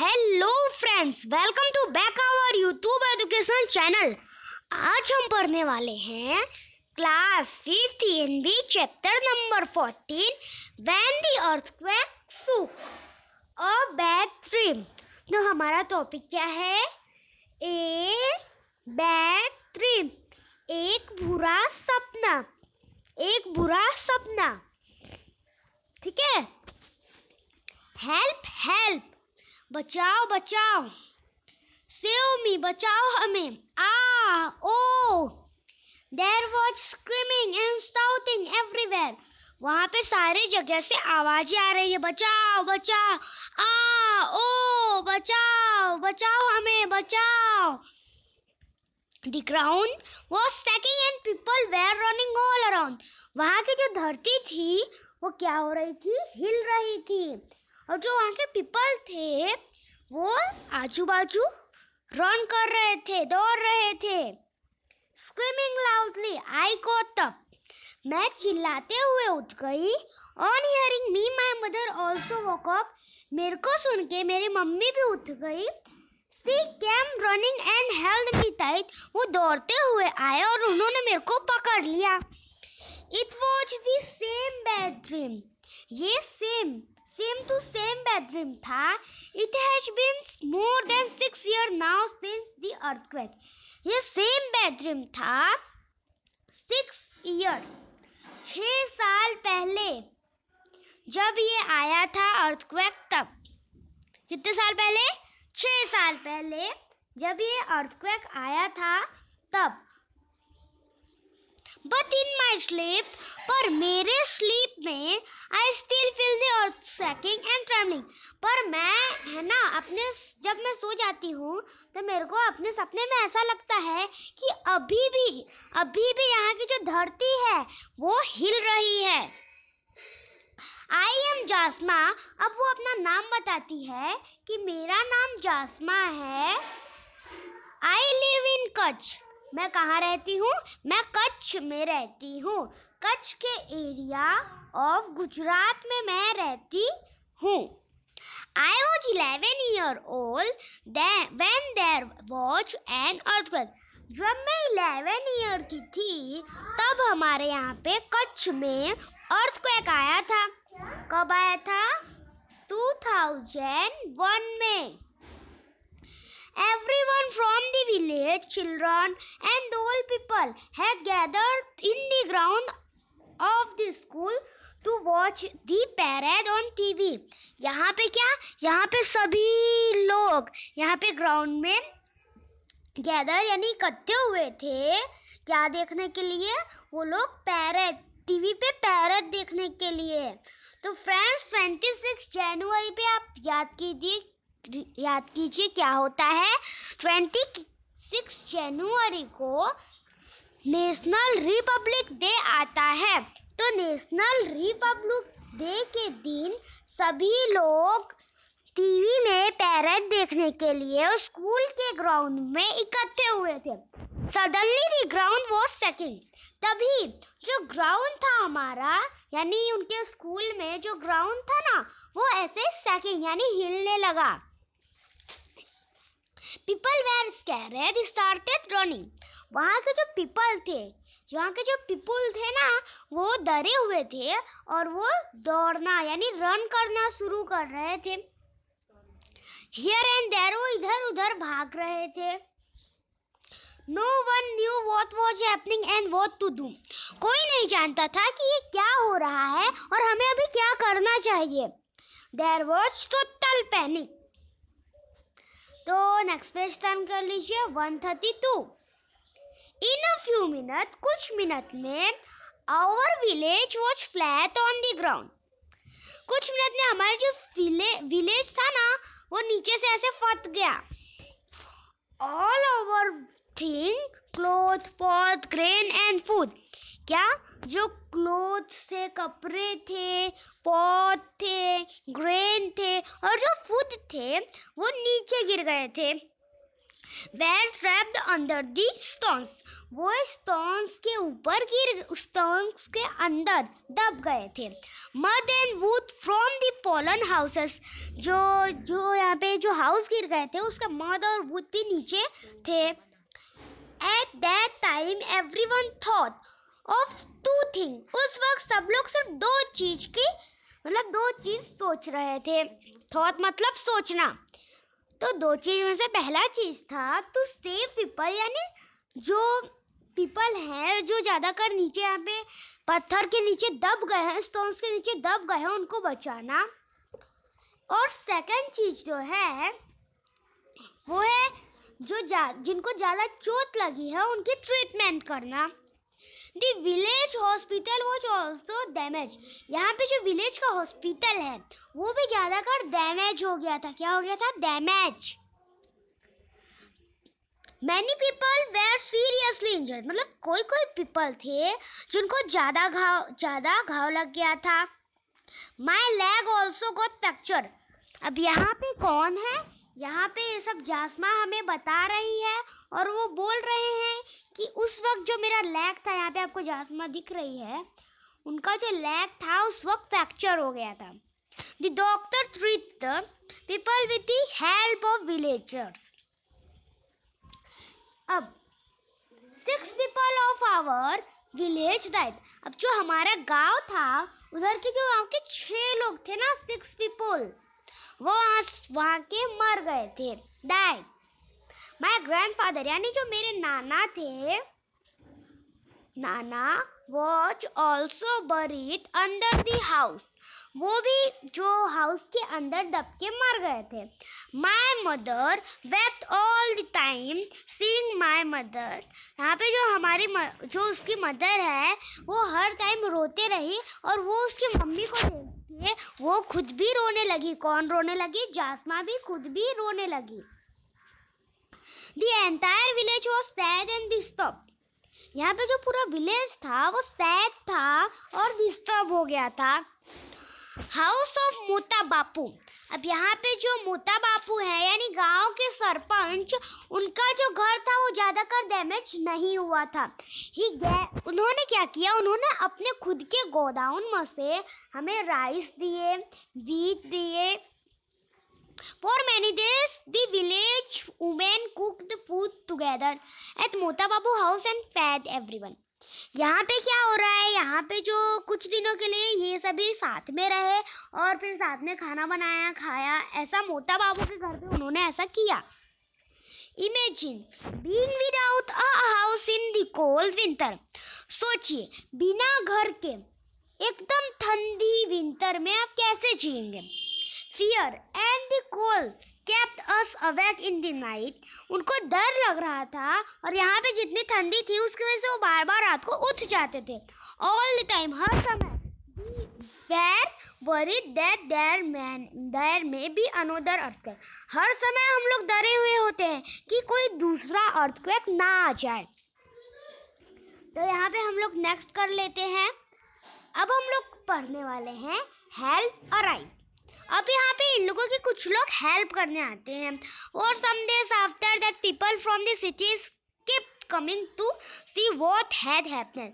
Hello friends welcome to back our YouTube education channel आज हम पढ़ने वाले हैं class fifth N B chapter number fourteen when the earthquake shook a bad dream तो हमारा topic क्या है ए बैड ड्रीम एक बुरा सपना एक बुरा सपना ठीक है हेल्प हेल्प बचाओ बचाओ सेव मी बचाओ हमें आ ओ there was screaming and shouting everywhere वहाँ पे सारे जगह से आवाजें आ रही है बचाओ बचाओ आ ओ बचाओ बचाओ हमें बचाओ The ground was sagging and people were running all around. वहाँ की जो धरती थी वो क्या हो रही थी हिल रही थी और जो वहाँ के पीपल थे वो आजू बाजू रन कर रहे थे दौड़ रहे थे स्क्रीमिंग लाउडली आई को तब मैं चिल्लाते हुए उठ गई on hearing me my mother also woke up मेरे को सुन के मेरी मम्मी भी उठ गई she came running and held me tight वो दौड़ते हुए आए और उन्होंने मेरे को पकड़ लिया it was the same bad dream ये same same to same bedroom था it has been more than six year now since the earthquake ये सेम बेडरूम था सिक्स ईयर छः साल पहले जब ये आया था अर्थक्वेक तब कितने साल पहले छः साल पहले जब ये अर्थक्वेक आया था तब बट इन my sleep पर मेरे स्लीप में I still feel the earth shaking and trembling पर मैं है ना अपने जब मैं सो जाती हूँ तो मेरे को अपने सपने में ऐसा लगता है कि अभी भी अभी भी यहाँ की जो धरती है वो हिल रही है आई एम जासमा अब वो अपना नाम बताती है कि मेरा नाम जासमा है आई लिव इन कच्छ मैं कहाँ रहती हूँ मैं कच्छ में रहती हूँ कच्छ के एरिया ऑफ गुजरात में मैं रहती हूँ I was eleven year old when there was an earthquake जब मैं इलेवन ईयर की थी तब हमारे यहाँ पे कच्छ में अर्थक्वेक आया था कब आया था टू थाउजेंड वन में Everyone from the village, children and old people had gathered in the ground of the school to watch the parade on TV. yahan pe kya yahan pe sabhi log yahan pe ground mein gather यानी इकट्ठे हुए थे क्या देखने के लिए वो लोग पैरट टीवी पे पैरट देखने के लिए तो फ्रेंड्स 26 जनवरी पे आप याद कीजिए याद कीजिए क्या होता है ट्वेंटी सिक्स जनवरी को नेशनल रिपब्लिक डे आता है तो नेशनल रिपब्लिक डे के दिन सभी लोग टीवी में पैरेड देखने के लिए स्कूल के ग्राउंड में इकट्ठे हुए थे suddenly the ground was shaking तभी जो ग्राउंड था हमारा यानी उनके स्कूल में जो ग्राउंड था ना वो ऐसे सेकिंग यानी हिलने लगा पीपल वेर स्कैर है स्टार्टेड रनिंग वहाँ के जो पीपल थे यहाँ के जो पीपल थे ना वो डरे हुए थे और वो दौड़ना यानी रन करना शुरू कर रहे थे हियर एंड देर वो इधर उधर भाग रहे थे no one knew what was happening and what to do कोई नहीं जानता था कि ये क्या हो रहा है और हमें अभी क्या करना चाहिए देर वॉज टोटल पैनिक तो नेक्स्ट पेज टर्न कर लीजिए one thirty two in a few minute कुछ मिनट में our village was flat on the ground कुछ मिनट में हमारा जो विलेज था ना वो नीचे से ऐसे फट गया all over thing cloth pots grain and food क्या जो क्लोथ थे कपड़े थे पॉथ थे ग्रेन थे और जो खुद थे वो नीचे गिर गए थे वेर ट्रैप्ड अंदर दी स्टोन्स वो स्टोन्स के ऊपर गिर स्टोन्स के अंदर दब गए थे mud and wood from the fallen houses जो जो यहाँ पे जो हाउस गिर गए थे उसका मद और वुड भी नीचे थे at that time every one thought of two thing उस वक्त सब लोग सिर्फ दो चीज की मतलब दो चीज सोच रहे थे थॉट मतलब सोचना तो दो चीज में से पहला चीज था तो सेव पीपल यानी जो पीपल हैं जो ज़्यादा कर नीचे यहाँ पे पत्थर के नीचे दब गए हैं स्टोन्स के नीचे दब गए हैं उनको बचाना और सेकंड चीज जो है वो है जो जा जिनको ज़्यादा चोट लगी है उनकी ट्रीटमेंट करना village hospital was also damage यहाँ पे जो विलेज का हॉस्पिटल है वो भी ज़्यादा कर डैमेज हो गया था क्या हो गया था damage many people were seriously injured मतलब कोई कोई पीपल थे जिनको ज़्यादा घाव ज़्यादा घाव लग गया था my leg also got fracture अब यहाँ पे कौन है यहाँ पे ये सब जासमा हमें बता रही है और वो बोल रहे हैं कि उस वक्त जो मेरा लैग था यहाँ पे आपको जासमा दिख रही है उनका जो लैग था उस वक्त फ्रैक्चर हो गया था the doctor treat the people with the help of villagers अब six people of our village died अब जो हमारा गांव था उधर के जो गांव के छह लोग थे ना सिक्स पीपल वो वहाँ के मर गए थे डाइड माय ग्रैंडफादर यानी जो मेरे नाना थे नाना was also buried under the house वो भी जो हाउस के अंदर दब के मर गए थे my mother wept all the time seeing my mother यहाँ पे जो हमारी जो उसकी मदर है वो हर टाइम रोते रही और वो उसकी मम्मी को देखती लिए वो खुद भी रोने लगी कौन रोने लगी जासमा भी खुद भी रोने लगी the entire village was sad and disturb यहाँ पे जो पूरा विलेज था वो सैड था और डिस्टर्ब हो गया था हाउस ऑफ मोता बापू अब यहाँ पे जो मोता बापू है यानी गांव के सरपंच उनका जो घर था वो ज़्यादातर डैमेज नहीं हुआ था ही क्या किया उन्होंने अपने खुद के गोदाउन में से हमें राइस दिए बीज दिए for many days days, the village women food together at Mota Babu house and and every one यहाँ पे क्या हो रहा है यहाँ पे जो कुछ दिनों के लिए ये सभी साथ में रहे और फिर साथ में खाना बनाया खाया ऐसा मोता बाबू के घर पे उन्होंने ऐसा किया imagine being without a house in the cold winter सोचिए बिना घर के एकदम ठंडी विंटर में आप कैसे जिएंगे fear and the cold kept us awake in the night उनको डर लग रहा था और यहाँ पे जितनी ठंडी थी उसकी वजह से वो बार बार रात को उठ जाते थे ऑल द टाइम हर समय were worried that there man there may be another earthquake हर समय हम लोग डरे हुए होते हैं कि कोई दूसरा अर्थक्वेक ना आ जाए तो यहाँ पे हम लोग नेक्स्ट कर लेते हैं अब हम लोग पढ़ने वाले हैं हेल्प अराइव अब यहाँ पे इन लोगों के कुछ लोग हेल्प करने आते हैं और some days after that people from the cities keep coming to see what had happen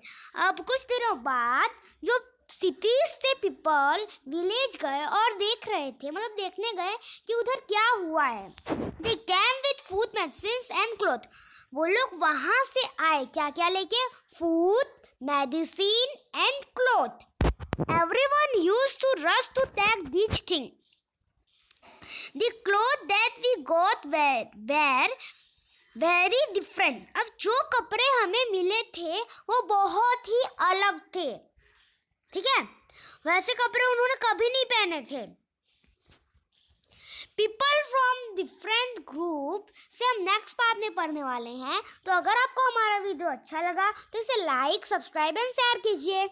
अब कुछ दिनों बाद जो सिटीज से पीपल विलेज गए और देख रहे थे मतलब देखने गए कि उधर क्या हुआ है they came with food medicine and cloth वो लोग वहाँ से आए क्या क्या लेके food medicine and cloth every one use to rush to take each thing The clothes that we got were, were very different. अब जो कपड़े हमें मिले थे वो बहुत ही अलग थे ठीक है वैसे कपड़े उन्होंने कभी नहीं पहने थे पीपल फ्रॉम डिफरेंट ग्रुप से हम नेक्स्ट पार्ट में पढ़ने वाले हैं तो अगर आपको हमारा वीडियो अच्छा लगा तो इसे लाइक सब्सक्राइब एंड शेयर कीजिए